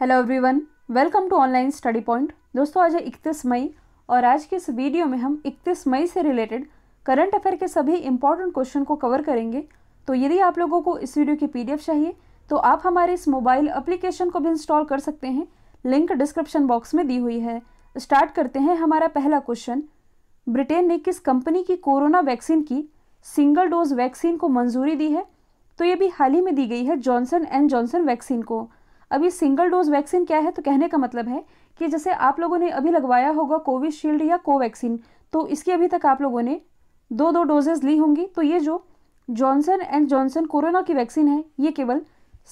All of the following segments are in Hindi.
hello everyone welcome to online study point दोस्तों आज है इकतीस मई और आज के इस वीडियो में हम इकतीस मई से रिलेटेड करंट अफेयर के सभी इंपॉर्टेंट क्वेश्चन को कवर करेंगे तो यदि आप लोगों को इस वीडियो की पीडीएफ चाहिए तो आप हमारे इस मोबाइल अप्लीकेशन को भी इंस्टॉल कर सकते हैं लिंक डिस्क्रिप्शन बॉक्स में दी हुई है स्टार्ट करते हैं हमारा पहला क्वेश्चन ब्रिटेन ने किस कंपनी की कोरोना वैक्सीन की सिंगल डोज वैक्सीन को मंजूरी दी है तो ये भी हाल ही में दी गई है जॉनसन एंड जॉनसन वैक्सीन को अभी सिंगल डोज वैक्सीन क्या है तो कहने का मतलब है कि जैसे आप लोगों ने अभी लगवाया होगा कोविशील्ड या कोवैक्सीन तो इसकी अभी तक आप लोगों ने दो दो डोजेज ली होंगी तो ये जो जॉनसन एंड जॉनसन कोरोना की वैक्सीन है ये केवल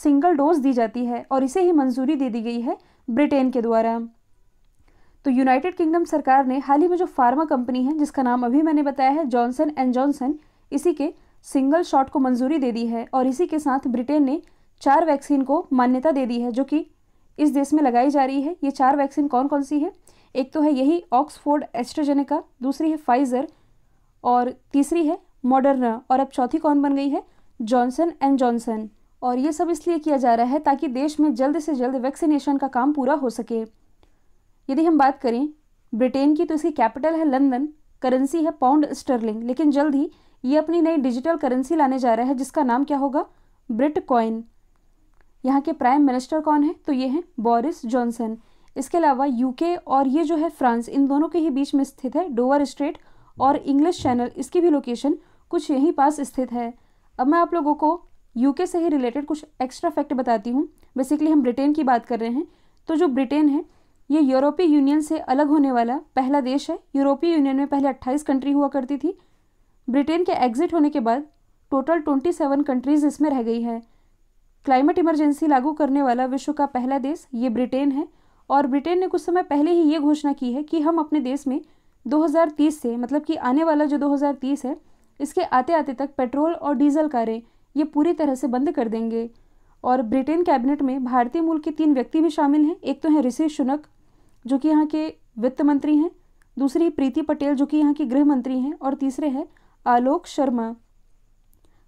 सिंगल डोज दी जाती है और इसे ही मंजूरी दे दी गई है ब्रिटेन के द्वारा तो यूनाइटेड किंगडम सरकार ने हाल ही में जो फार्मा कंपनी है जिसका नाम अभी मैंने बताया है जॉनसन एंड जॉनसन इसी के सिंगल शॉट को मंजूरी दे दी है और इसी के साथ ब्रिटेन ने चार वैक्सीन को मान्यता दे दी है जो कि इस देश में लगाई जा रही है ये चार वैक्सीन कौन कौन सी है एक तो है यही ऑक्सफोर्ड एस्ट्रोजेनिका दूसरी है फाइजर और तीसरी है मॉडर्ना और अब चौथी कौन बन गई है जॉनसन एंड जॉनसन और ये सब इसलिए किया जा रहा है ताकि देश में जल्द से जल्द वैक्सीनेशन का काम पूरा हो सके यदि हम बात करें ब्रिटेन की तो इसकी कैपिटल है लंदन करेंसी है पाउंड स्टर्लिंग लेकिन जल्द ही ये अपनी नई डिजिटल करेंसी लाने जा रहा है जिसका नाम क्या होगा ब्रिट कॉइन यहाँ के प्राइम मिनिस्टर कौन है तो ये हैं बोरिस जॉनसन इसके अलावा यूके और ये जो है फ्रांस इन दोनों के ही बीच में स्थित है डोवर स्ट्रेट और इंग्लिश चैनल इसकी भी लोकेशन कुछ यहीं पास स्थित है अब मैं आप लोगों को यूके से ही रिलेटेड कुछ एक्स्ट्रा फैक्ट बताती हूँ बेसिकली हम ब्रिटेन की बात कर रहे हैं तो जो ब्रिटेन है ये यूरोपीय यूनियन से अलग होने वाला पहला देश है यूरोपीय यूनियन में पहले 28 कंट्री हुआ करती थी ब्रिटेन के एग्जिट होने के बाद टोटल 27 कंट्रीज़ इसमें रह गई है क्लाइमेट इमरजेंसी लागू करने वाला विश्व का पहला देश ये ब्रिटेन है और ब्रिटेन ने कुछ समय पहले ही ये घोषणा की है कि हम अपने देश में 2030 से मतलब कि आने वाला जो 2030 है इसके आते आते तक पेट्रोल और डीजल कारें ये पूरी तरह से बंद कर देंगे और ब्रिटेन कैबिनेट में भारतीय मूल के तीन व्यक्ति भी शामिल हैं एक तो हैं ऋषि शुनक जो कि यहाँ के वित्त मंत्री हैं दूसरी प्रीति पटेल जो कि यहाँ की गृह मंत्री हैं और तीसरे हैं आलोक शर्मा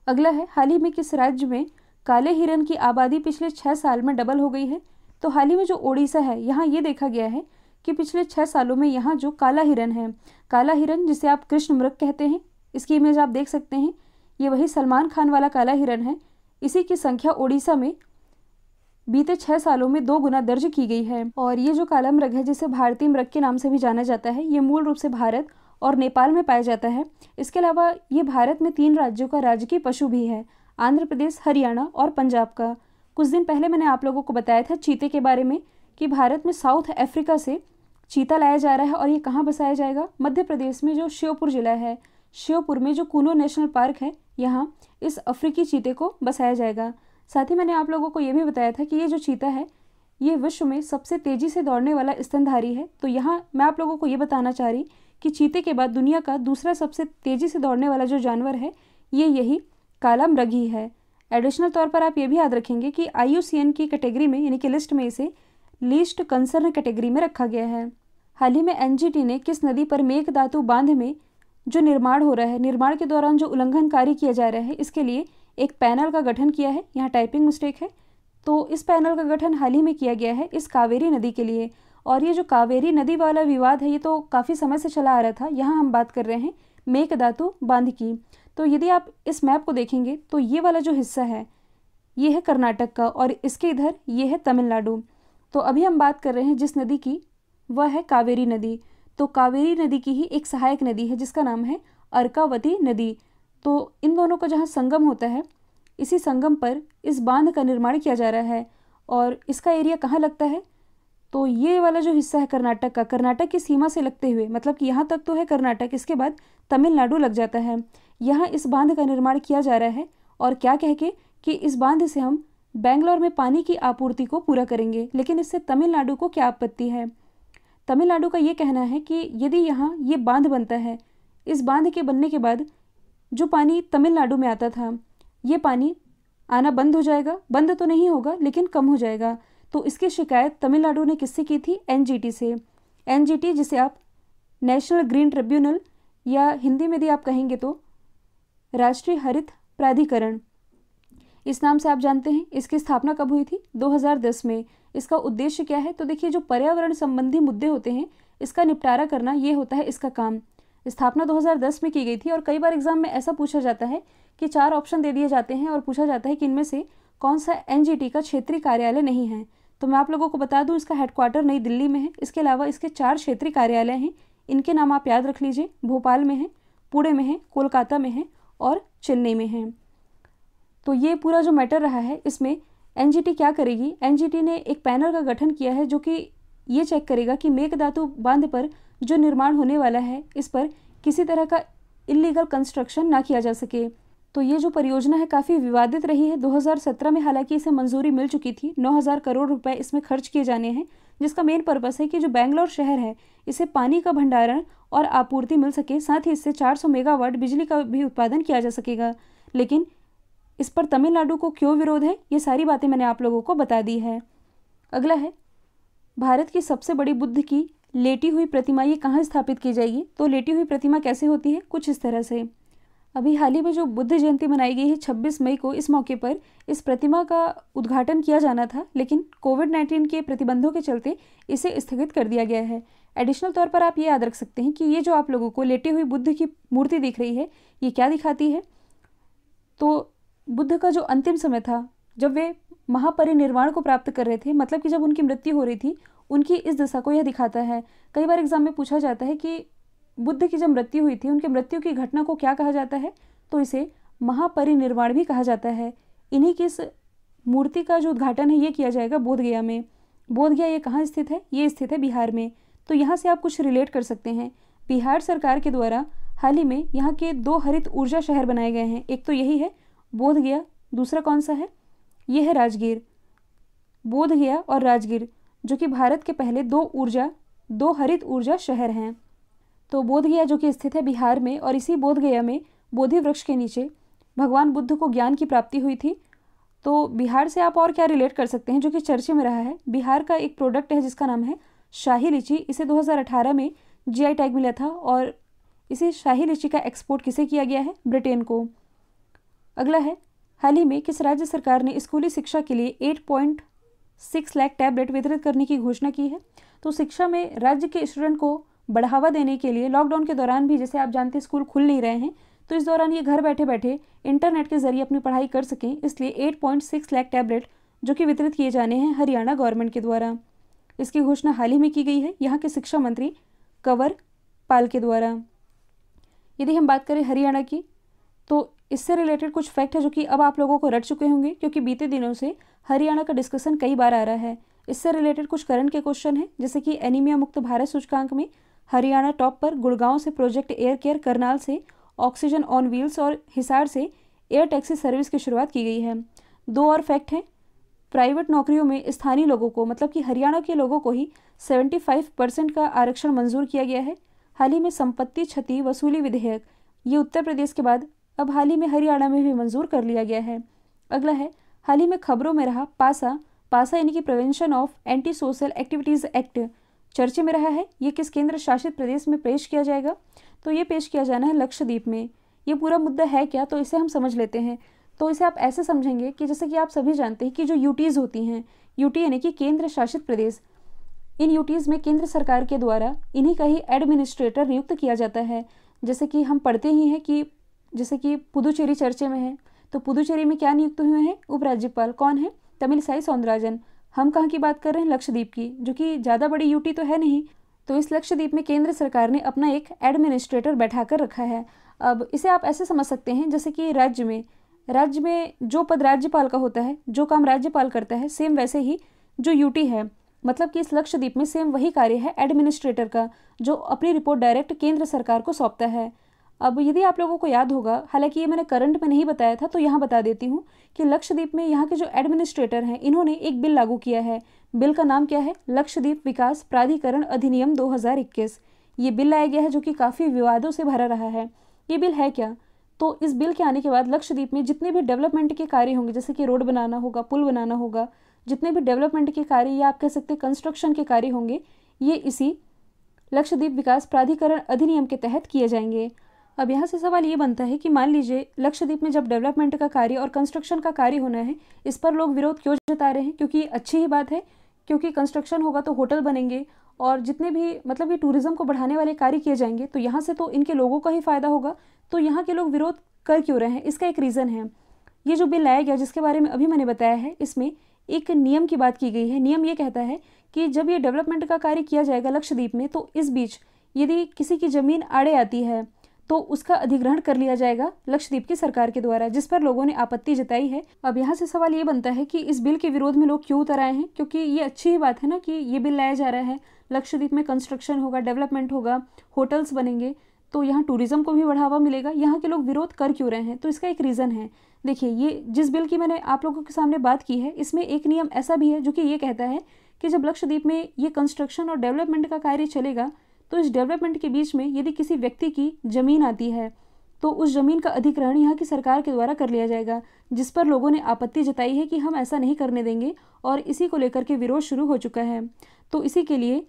अगला है हाल ही में किस राज्य में काले हिरन की आबादी पिछले छः साल में डबल हो गई है तो हाल ही में जो ओडिशा है यहाँ ये देखा गया है कि पिछले छः सालों में यहाँ जो काला हिरन है काला हिरन जिसे आप कृष्ण मृग कहते हैं इसकी इमेज आप देख सकते हैं ये वही सलमान खान वाला काला हिरन है इसी की संख्या ओडिशा में बीते छः सालों में दो गुना दर्ज की गई है और ये जो काला मृग है जिसे भारतीय मृग के नाम से भी जाना जाता है ये मूल रूप से भारत और नेपाल में पाया जाता है इसके अलावा ये भारत में तीन राज्यों का राजकीय पशु भी है आंध्र प्रदेश हरियाणा और पंजाब का कुछ दिन पहले मैंने आप लोगों को बताया था चीते के बारे में कि भारत में साउथ अफ्रीका से चीता लाया जा रहा है और ये कहाँ बसाया जाएगा मध्य प्रदेश में जो श्योपुर जिला है श्योपुर में जो कुनो नेशनल पार्क है यहाँ इस अफ्रीकी चीते को बसाया जाएगा साथ ही मैंने आप लोगों को ये भी बताया था कि ये जो चीता है ये विश्व में सबसे तेज़ी से दौड़ने वाला स्तनधारी है तो यहाँ मैं आप लोगों को ये बताना चाह रही कि चीते के बाद दुनिया का दूसरा सबसे तेज़ी से दौड़ने वाला जो जानवर है ये यही काला मृगी है एडिशनल तौर पर आप ये भी याद रखेंगे कि आई की कैटेगरी में यानी कि लिस्ट में इसे लीस्ट कंसर्न कैटेगरी में रखा गया है हाल ही में एन ने किस नदी पर मेघ धातु बांध में जो निर्माण हो रहा है निर्माण के दौरान जो उल्लंघन कार्य किया जा रहा है इसके लिए एक पैनल का गठन किया है यहाँ टाइपिंग मिस्टेक है तो इस पैनल का गठन हाल ही में किया गया है इस कावेरी नदी के लिए और ये जो कावेरी नदी वाला विवाद है ये तो काफ़ी समय से चला आ रहा था यहाँ हम बात कर रहे हैं मेघ धातु बांध की तो यदि आप इस मैप को देखेंगे तो ये वाला जो हिस्सा है ये है कर्नाटक का और इसके इधर ये है तमिलनाडु तो अभी हम बात कर रहे हैं जिस नदी की वह है कावेरी नदी तो कावेरी नदी की ही एक सहायक नदी है जिसका नाम है अर्कावती नदी तो इन दोनों का जहाँ संगम होता है इसी संगम पर इस बांध का निर्माण किया जा रहा है और इसका एरिया कहाँ लगता है तो ये वाला जो हिस्सा है कर्नाटक का कर्नाटक की सीमा से लगते हुए मतलब कि यहाँ तक तो है कर्नाटक इसके बाद तमिलनाडु लग जाता है यहाँ इस बांध का निर्माण किया जा रहा है और क्या कह के कि इस बांध से हम बेंगलोर में पानी की आपूर्ति को पूरा करेंगे लेकिन इससे तमिलनाडु को क्या आपत्ति है तमिलनाडु का ये कहना है कि यदि यहाँ ये बांध बनता है इस बांध के बनने के बाद जो पानी तमिलनाडु में आता था ये पानी आना बंद हो जाएगा बंद तो नहीं होगा लेकिन कम हो जाएगा तो इसकी शिकायत तमिलनाडु ने किससे की थी एन से एन जिसे आप नेशनल ग्रीन ट्रिब्यूनल या हिंदी में यदि आप कहेंगे तो राष्ट्रीय हरित प्राधिकरण इस नाम से आप जानते हैं इसकी स्थापना कब हुई थी 2010 में इसका उद्देश्य क्या है तो देखिए जो पर्यावरण संबंधी मुद्दे होते हैं इसका निपटारा करना ये होता है इसका काम स्थापना 2010 में की गई थी और कई बार एग्जाम में ऐसा पूछा जाता है कि चार ऑप्शन दे दिए जाते हैं और पूछा जाता है कि इनमें से कौन सा एन का क्षेत्रीय कार्यालय नहीं है तो मैं आप लोगों को बता दूँ इसका हेडक्वार्टर नई दिल्ली में है इसके अलावा इसके चार क्षेत्रीय कार्यालय हैं इनके नाम आप याद रख लीजिए भोपाल में है पुणे में है कोलकाता में है और चेन्नई में हैं तो ये पूरा जो मैटर रहा है इसमें एन क्या करेगी एन ने एक पैनल का गठन किया है जो कि ये चेक करेगा कि मेघधातु बांध पर जो निर्माण होने वाला है इस पर किसी तरह का इलीगल कंस्ट्रक्शन ना किया जा सके तो ये जो परियोजना है काफ़ी विवादित रही है 2017 में हालांकि इसे मंजूरी मिल चुकी थी 9000 करोड़ रुपए इसमें खर्च किए जाने हैं जिसका मेन पर्पस है कि जो बैंगलोर शहर है इसे पानी का भंडारण और आपूर्ति मिल सके साथ ही इससे 400 मेगावाट बिजली का भी उत्पादन किया जा सकेगा लेकिन इस पर तमिलनाडु को क्यों विरोध है ये सारी बातें मैंने आप लोगों को बता दी है अगला है भारत की सबसे बड़ी बुद्ध की लेटी हुई प्रतिमा ये कहाँ स्थापित की जाएगी तो लेटी हुई प्रतिमा कैसे होती है कुछ इस तरह से अभी हाल ही में जो बुद्ध जयंती मनाई गई है 26 मई को इस मौके पर इस प्रतिमा का उद्घाटन किया जाना था लेकिन कोविड 19 के प्रतिबंधों के चलते इसे स्थगित कर दिया गया है एडिशनल तौर पर आप ये याद रख सकते हैं कि ये जो आप लोगों को लेटी हुई बुद्ध की मूर्ति दिख रही है ये क्या दिखाती है तो बुद्ध का जो अंतिम समय था जब वे महापरिनिर्वाण को प्राप्त कर रहे थे मतलब कि जब उनकी मृत्यु हो रही थी उनकी इस दशा को यह दिखाता है कई बार एग्जाम में पूछा जाता है कि बुद्ध की जब मृत्यु हुई थी उनके मृत्यु की घटना को क्या कहा जाता है तो इसे महापरिनिर्वाण भी कहा जाता है इन्हीं की इस मूर्ति का जो उद्घाटन है ये किया जाएगा बोधगया में बोधगया ये कहाँ स्थित है ये स्थित है बिहार में तो यहाँ से आप कुछ रिलेट कर सकते हैं बिहार सरकार के द्वारा हाल ही में यहाँ के दो हरित ऊर्जा शहर बनाए गए हैं एक तो यही है बोधगया दूसरा कौन सा है ये है राजगीर बोधगया और राजगीर जो कि भारत के पहले दो ऊर्जा दो हरित ऊर्जा शहर हैं तो बोधगया जो कि स्थित है बिहार में और इसी बोधगया में बोधि वृक्ष के नीचे भगवान बुद्ध को ज्ञान की प्राप्ति हुई थी तो बिहार से आप और क्या रिलेट कर सकते हैं जो कि चर्चे में रहा है बिहार का एक प्रोडक्ट है जिसका नाम है शाही लीची इसे 2018 में जीआई टैग मिला था और इसे शाही लीची का एक्सपोर्ट किसे किया गया है ब्रिटेन को अगला है हाल ही में किस राज्य सरकार ने स्कूली शिक्षा के लिए eight point six lakh tablet वितरित करने की घोषणा की है तो शिक्षा में राज्य के स्टूडेंट को बढ़ावा देने के लिए लॉकडाउन के दौरान भी जैसे आप जानते स्कूल खुल नहीं रहे हैं तो इस दौरान ये घर बैठे बैठे इंटरनेट के जरिए अपनी पढ़ाई कर सकें इसलिए 8.6 लाख टैबलेट जो कि वितरित किए जाने हैं हरियाणा गवर्नमेंट के द्वारा इसकी घोषणा हाल ही में की गई है यहाँ के शिक्षा मंत्री कंवर पाल के द्वारा यदि हम बात करें हरियाणा की तो इससे रिलेटेड कुछ फैक्ट है जो कि अब आप लोगों को रट चुके होंगे क्योंकि बीते दिनों से हरियाणा का डिस्कशन कई बार आ रहा है इससे रिलेटेड कुछ करंट के क्वेश्चन हैं जैसे कि एनीमिया मुक्त भारत सूचकांक में हरियाणा टॉप पर गुड़गांव से प्रोजेक्ट एयर केयर करनाल से ऑक्सीजन ऑन व्हील्स और हिसार से एयर टैक्सी सर्विस की शुरुआत की गई है दो और फैक्ट हैं प्राइवेट नौकरियों में स्थानीय लोगों को मतलब कि हरियाणा के लोगों को ही 75 परसेंट का आरक्षण मंजूर किया गया है हाल ही में संपत्ति क्षति वसूली विधेयक ये उत्तर प्रदेश के बाद अब हाल ही में हरियाणा में भी मंजूर कर लिया गया है अगला है हाल ही में खबरों में रहा पासा पासा यानी कि prevention of anti social activities act चर्चे में रहा है ये किस केंद्र शासित प्रदेश में पेश किया जाएगा तो ये पेश किया जाना है लक्षद्वीप में ये पूरा मुद्दा है क्या तो इसे हम समझ लेते हैं तो इसे आप ऐसे समझेंगे कि जैसे कि आप सभी जानते हैं कि जो यूटीज़ होती हैं यूटी यानी कि केंद्र शासित प्रदेश इन यूटीज़ में केंद्र सरकार के द्वारा इन्हीं का ही एडमिनिस्ट्रेटर नियुक्त किया जाता है जैसे कि हम पढ़ते ही हैं कि जैसे कि पुदुचेरी चर्चे में है तो पुदुचेरी में क्या नियुक्त हुए हैं उपराज्यपाल कौन है तमिल साई सौंदराजन हम कहाँ की बात कर रहे हैं लक्षद्वीप की जो कि ज़्यादा बड़ी यूटी तो है नहीं तो इस लक्षद्वीप में केंद्र सरकार ने अपना एक एडमिनिस्ट्रेटर बैठा कर रखा है अब इसे आप ऐसे समझ सकते हैं जैसे कि राज्य में राज्य में जो पद राज्यपाल का होता है जो काम राज्यपाल करता है सेम वैसे ही जो यूटी है मतलब कि इस लक्षद्वीप में सेम वही कार्य है एडमिनिस्ट्रेटर का जो अपनी रिपोर्ट डायरेक्ट केंद्र सरकार को सौंपता है अब यदि आप लोगों को याद होगा हालांकि ये मैंने करंट में नहीं बताया था तो यहाँ बता देती हूँ कि लक्षद्वीप में यहाँ के जो एडमिनिस्ट्रेटर हैं इन्होंने एक बिल लागू किया है बिल का नाम क्या है लक्षद्वीप विकास प्राधिकरण अधिनियम 2021 ये बिल लाया गया है जो कि काफ़ी विवादों से भरा रहा है ये बिल है क्या तो इस बिल के आने के बाद लक्षद्वीप में जितने भी डेवलपमेंट के कार्य होंगे जैसे कि रोड बनाना होगा पुल बनाना होगा जितने भी डेवलपमेंट के कार्य या आप कह सकते हैं कंस्ट्रक्शन के कार्य होंगे ये इसी लक्षद्वीप विकास प्राधिकरण अधिनियम के तहत किए जाएंगे अब यहाँ से सवाल ये बनता है कि मान लीजिए लक्षद्वीप में जब डेवलपमेंट का कार्य और कंस्ट्रक्शन का कार्य होना है इस पर लोग विरोध क्यों जता रहे हैं क्योंकि अच्छी ही बात है क्योंकि कंस्ट्रक्शन होगा तो होटल बनेंगे और जितने भी मतलब ये टूरिज़्म को बढ़ाने वाले कार्य किए जाएंगे तो यहाँ से तो इनके लोगों का ही फ़ायदा होगा तो यहाँ के लोग विरोध कर क्यों रहे हैं इसका एक रीज़न है ये जो बिल लाया गया जिसके बारे में अभी मैंने बताया है इसमें एक नियम की बात की गई है नियम ये कहता है कि जब ये डेवलपमेंट का कार्य किया जाएगा लक्षद्वीप में तो इस बीच यदि किसी की ज़मीन आड़े आती है तो उसका अधिग्रहण कर लिया जाएगा लक्षद्वीप की सरकार के द्वारा जिस पर लोगों ने आपत्ति जताई है अब यहाँ से सवाल ये बनता है कि इस बिल के विरोध में लोग क्यों उतर आए हैं क्योंकि ये अच्छी ही बात है ना कि ये बिल लाया जा रहा है लक्षद्वीप में कंस्ट्रक्शन होगा डेवलपमेंट होगा होटल्स बनेंगे तो यहाँ टूरिज़्म को भी बढ़ावा मिलेगा यहाँ के लोग विरोध कर क्यों रहे हैं तो इसका एक रीज़न है देखिए ये जिस बिल की मैंने आप लोगों के सामने बात की है इसमें एक नियम ऐसा भी है जो कि ये कहता है कि जब लक्षद्वीप में ये कंस्ट्रक्शन और डेवलपमेंट का कार्य चलेगा तो इस डेवलपमेंट के बीच में यदि किसी व्यक्ति की ज़मीन आती है तो उस ज़मीन का अधिग्रहण यहाँ की सरकार के द्वारा कर लिया जाएगा जिस पर लोगों ने आपत्ति जताई है कि हम ऐसा नहीं करने देंगे और इसी को लेकर के विरोध शुरू हो चुका है तो इसी के लिए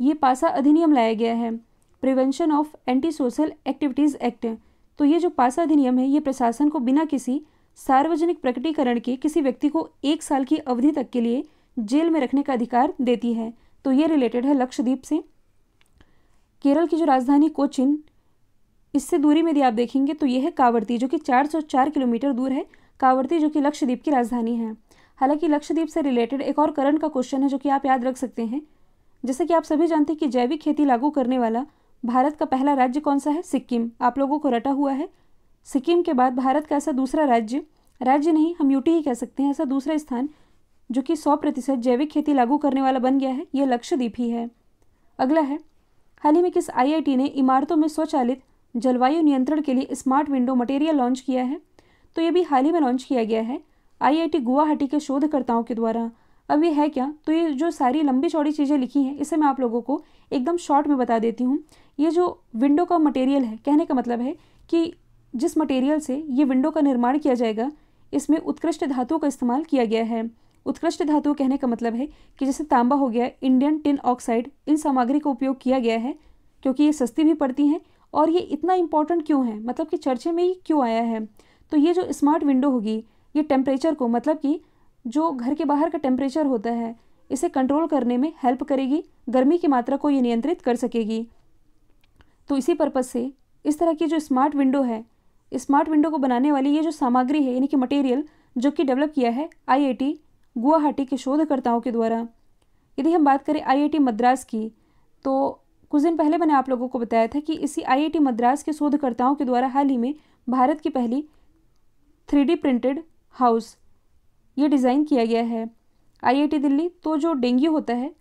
ये पासा अधिनियम लाया गया है prevention of anti social activities act तो ये जो पासा अधिनियम है ये प्रशासन को बिना किसी सार्वजनिक प्रकटीकरण के किसी व्यक्ति को एक साल की अवधि तक के लिए जेल में रखने का अधिकार देती है तो ये रिलेटेड है लक्षद्वीप से केरल की जो राजधानी कोचिन इससे दूरी में यदि आप देखेंगे तो यह है कावर्ती जो कि 404 किलोमीटर दूर है कावर्ती जो कि लक्षद्वीप की राजधानी है हालांकि लक्षद्वीप से रिलेटेड एक और करंट का क्वेश्चन है जो कि आप याद रख सकते हैं जैसे कि आप सभी जानते हैं कि जैविक खेती लागू करने वाला भारत का पहला राज्य कौन सा है सिक्किम आप लोगों को रटा हुआ है सिक्किम के बाद भारत का ऐसा दूसरा राज्य राज्य नहीं हम यूटी ही कह सकते हैं ऐसा दूसरा स्थान जो कि सौ प्रतिशत जैविक खेती लागू करने वाला बन गया है यह लक्षद्वीप ही है अगला है हाल ही में किस आईआईटी ने इमारतों में स्वचालित जलवायु नियंत्रण के लिए स्मार्ट विंडो मटेरियल लॉन्च किया है तो ये भी हाल ही में लॉन्च किया गया है आईआईटी गुवाहाटी के शोधकर्ताओं के द्वारा अब ये है क्या तो ये जो सारी लंबी चौड़ी चीज़ें लिखी हैं इसे मैं आप लोगों को एकदम शॉर्ट में बता देती हूँ ये जो विंडो का मटेरियल है कहने का मतलब है कि जिस मटेरियल से ये विंडो का निर्माण किया जाएगा इसमें उत्कृष्ट धातुओं का इस्तेमाल किया गया है उत्कृष्ट धातु कहने का मतलब है कि जैसे तांबा हो गया इंडियन टिन ऑक्साइड इन सामग्री का उपयोग किया गया है क्योंकि ये सस्ती भी पड़ती हैं और ये इतना इंपॉर्टेंट क्यों है मतलब कि चर्चे में ही क्यों आया है तो ये जो स्मार्ट विंडो होगी ये टेम्परेचर को मतलब कि जो घर के बाहर का टेम्परेचर होता है इसे कंट्रोल करने में हेल्प करेगी गर्मी की मात्रा को ये नियंत्रित कर सकेगी तो इसी पर्पज़ से इस तरह की जो स्मार्ट विंडो है स्मार्ट विंडो को बनाने वाली ये जो सामग्री है यानी कि मटेरियल जो कि डेवलप किया है आईआईटी गुवाहाटी के शोधकर्ताओं के द्वारा यदि हम बात करें आईआईटी मद्रास की तो कुछ दिन पहले मैंने आप लोगों को बताया था कि इसी आईआईटी मद्रास के शोधकर्ताओं के द्वारा हाल ही में भारत की पहली थ्री प्रिंटेड हाउस ये डिज़ाइन किया गया है आईआईटी दिल्ली तो जो डेंगू होता है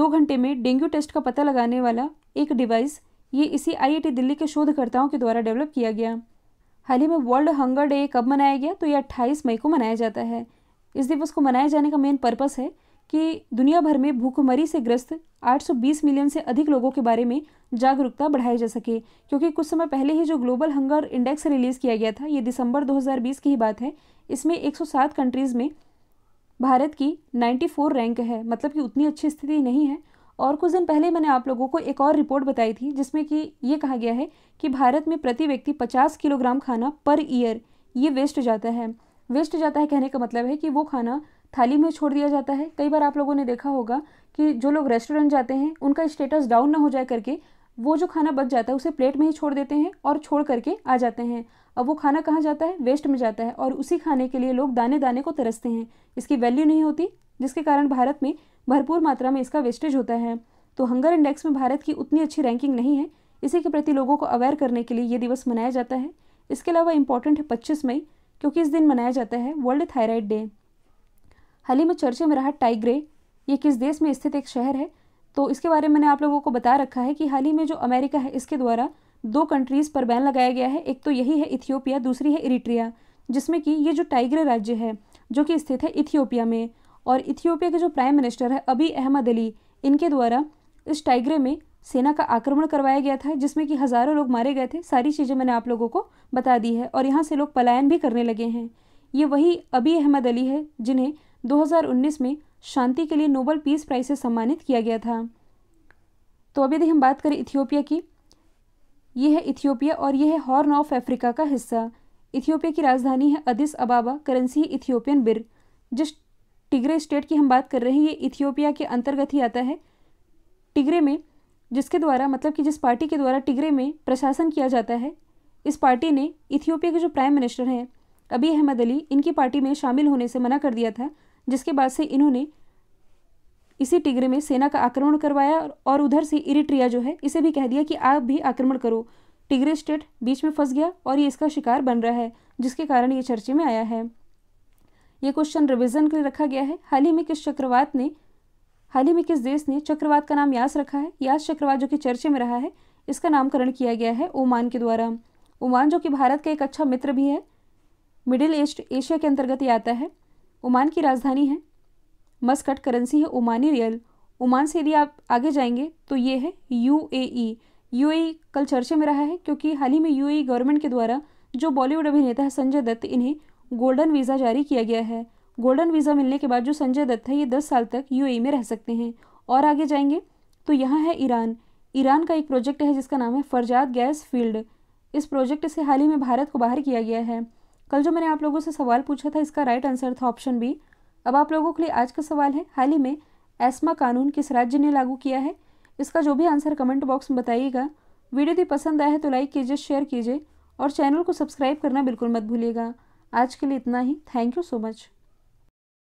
दो घंटे में डेंगू टेस्ट का पता लगाने वाला एक डिवाइस ये इसी आईआईटी दिल्ली के शोधकर्ताओं के द्वारा डेवलप किया गया हाल ही में वर्ल्ड हंगर डे कब मनाया गया तो ये 28 मई को मनाया जाता है इस दिवस को मनाए जाने का मेन पर्पस है कि दुनिया भर में भूखमरी से ग्रस्त 820 मिलियन से अधिक लोगों के बारे में जागरूकता बढ़ाई जा सके क्योंकि कुछ समय पहले ही जो ग्लोबल हंगर इंडेक्स रिलीज़ किया गया था ये दिसंबर 2020 की ही बात है इसमें 107 कंट्रीज़ में भारत की 94 रैंक है मतलब कि उतनी अच्छी स्थिति नहीं है और कुछ दिन पहले मैंने आप लोगों को एक और रिपोर्ट बताई थी जिसमें कि ये कहा गया है कि भारत में प्रति व्यक्ति पचास किलोग्राम खाना पर ईयर ये वेस्ट जाता है वेस्ट जाता है कहने का मतलब है कि वो खाना थाली में छोड़ दिया जाता है कई बार आप लोगों ने देखा होगा कि जो लोग रेस्टोरेंट जाते हैं उनका स्टेटस डाउन ना हो जाए करके वो जो खाना बच जाता है उसे प्लेट में ही छोड़ देते हैं और छोड़ करके आ जाते हैं अब वो खाना कहाँ जाता है वेस्ट में जाता है और उसी खाने के लिए लोग दाने दाने को तरसते हैं इसकी वैल्यू नहीं होती जिसके कारण भारत में भरपूर मात्रा में इसका वेस्टेज होता है तो हंगर इंडेक्स में भारत की उतनी अच्छी रैंकिंग नहीं है इसी के प्रति लोगों को अवेयर करने के लिए ये दिवस मनाया जाता है इसके अलावा इंपॉर्टेंट है पच्चीस मई क्योंकि इस दिन मनाया जाता है वर्ल्ड थायराइड डे हाल ही में चर्चे में रहा टाइग्रे ये किस देश में स्थित एक शहर है तो इसके बारे में मैंने आप लोगों को बता रखा है कि हाल ही में जो अमेरिका है इसके द्वारा दो कंट्रीज़ पर बैन लगाया गया है एक तो यही है इथियोपिया दूसरी है इरिट्रिया जिसमें कि ये जो टाइग्रे राज्य है जो कि स्थित है इथियोपिया में और इथियोपिया के जो प्राइम मिनिस्टर है अभी अहमद अली इनके द्वारा इस टाइग्रे में सेना का आक्रमण करवाया गया था जिसमें कि हज़ारों लोग मारे गए थे सारी चीज़ें मैंने आप लोगों को बता दी है और यहाँ से लोग पलायन भी करने लगे हैं ये वही अबी अहमद अली है जिन्हें 2019 में शांति के लिए नोबल पीस प्राइज से सम्मानित किया गया था तो अब यदि हम बात करें इथियोपिया की ये है इथियोपिया और यह है हॉर्न ऑफ अफ्रीका का हिस्सा इथियोपिया की राजधानी है अदिस अबाबा करेंसी है इथियोपियन बिर जिस टिग्रे स्टेट की हम बात कर रहे हैं ये इथियोपिया के अंतर्गत ही आता है टिग्रे में जिसके द्वारा मतलब कि जिस पार्टी के द्वारा टिगरे में प्रशासन किया जाता है इस पार्टी ने इथियोपिया के जो प्राइम मिनिस्टर हैं अबी अहमद अली इनकी पार्टी में शामिल होने से मना कर दिया था जिसके बाद से इन्होंने इसी टिगरे में सेना का आक्रमण करवाया और उधर से इरिट्रिया जो है इसे भी कह दिया कि आप भी आक्रमण करो टिगरे स्टेट बीच में फंस गया और ये इसका शिकार बन रहा है जिसके कारण ये चर्चे में आया है ये क्वेश्चन रिविजन के लिए रखा गया है हाल ही में किस चक्रवात ने हाल ही में किस देश ने चक्रवात का नाम यास रखा है यास चक्रवात जो कि चर्चे में रहा है इसका नामकरण किया गया है ओमान के द्वारा ओमान जो कि भारत का एक अच्छा मित्र भी है मिडिल ईस्ट एशिया के अंतर्गत ये आता है ओमान की राजधानी है मस्कट करेंसी है ओमानी रियल ओमान से यदि आप आगे जाएंगे तो ये है यू ए कल चर्चे में रहा है क्योंकि हाल ही में यू गवर्नमेंट के द्वारा जो बॉलीवुड अभिनेता है संजय दत्त इन्हें गोल्डन वीज़ा जारी किया गया है गोल्डन वीज़ा मिलने के बाद जो संजय दत्त है ये दस साल तक यू में रह सकते हैं और आगे जाएंगे तो यहाँ है ईरान ईरान का एक प्रोजेक्ट है जिसका नाम है फरजाद गैस फील्ड इस प्रोजेक्ट से हाल ही में भारत को बाहर किया गया है कल जो मैंने आप लोगों से सवाल पूछा था इसका राइट आंसर था ऑप्शन बी अब आप लोगों के लिए आज का सवाल है हाल ही में एस्मा कानून किस राज्य ने लागू किया है इसका जो भी आंसर कमेंट बॉक्स में बताइएगा वीडियो यदि पसंद आया है तो लाइक कीजिए शेयर कीजिए और चैनल को सब्सक्राइब करना बिल्कुल मत भूलिएगा आज के लिए इतना ही थैंक यू सो मच